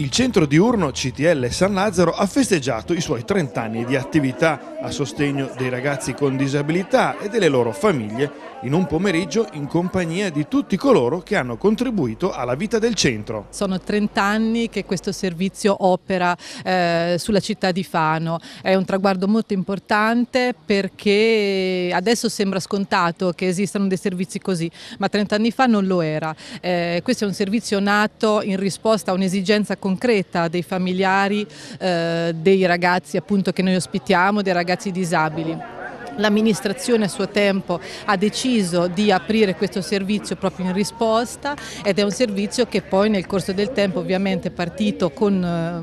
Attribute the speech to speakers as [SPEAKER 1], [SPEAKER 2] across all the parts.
[SPEAKER 1] Il centro diurno CTL San Lazzaro ha festeggiato i suoi 30 anni di attività a sostegno dei ragazzi con disabilità e delle loro famiglie in un pomeriggio in compagnia di tutti coloro che hanno contribuito alla vita del centro.
[SPEAKER 2] Sono 30 anni che questo servizio opera eh, sulla città di Fano, è un traguardo molto importante perché adesso sembra scontato che esistano dei servizi così, ma 30 anni fa non lo era. Eh, questo è un servizio nato in risposta a un'esigenza concreta concreta dei familiari, eh, dei ragazzi appunto che noi ospitiamo, dei ragazzi disabili. L'amministrazione a suo tempo ha deciso di aprire questo servizio proprio in risposta ed è un servizio che poi nel corso del tempo ovviamente è partito con eh,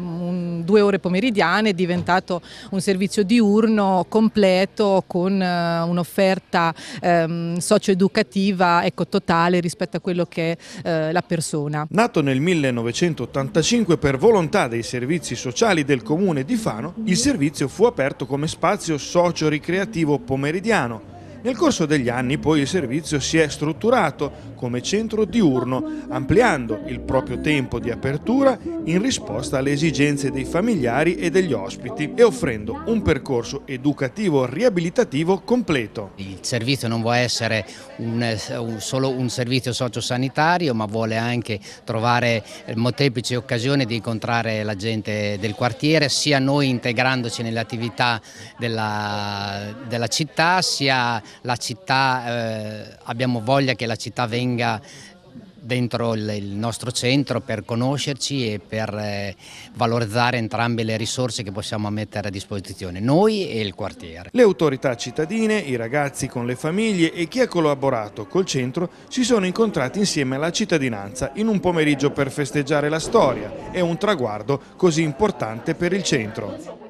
[SPEAKER 2] due ore pomeridiane è diventato un servizio diurno completo con eh, un'offerta ehm, socioeducativa ecco, totale rispetto a quello che è eh, la persona.
[SPEAKER 1] Nato nel 1985 per volontà dei servizi sociali del comune di Fano, il mhm. servizio fu aperto come spazio socio-ricreativo pomeridiano nel corso degli anni poi il servizio si è strutturato come centro diurno, ampliando il proprio tempo di apertura in risposta alle esigenze dei familiari e degli ospiti e offrendo un
[SPEAKER 3] percorso educativo riabilitativo completo. Il servizio non vuole essere un, un, solo un servizio sociosanitario ma vuole anche trovare molteplici occasioni di incontrare la gente del quartiere sia noi integrandoci nelle attività della, della città sia la città, eh, abbiamo voglia che la città venga dentro il nostro centro per conoscerci e per eh, valorizzare entrambe le risorse che possiamo mettere a disposizione, noi e il quartiere. Le autorità cittadine, i ragazzi con le famiglie e chi ha collaborato
[SPEAKER 1] col centro si sono incontrati insieme alla cittadinanza in un pomeriggio per festeggiare la storia e un traguardo così importante per il centro.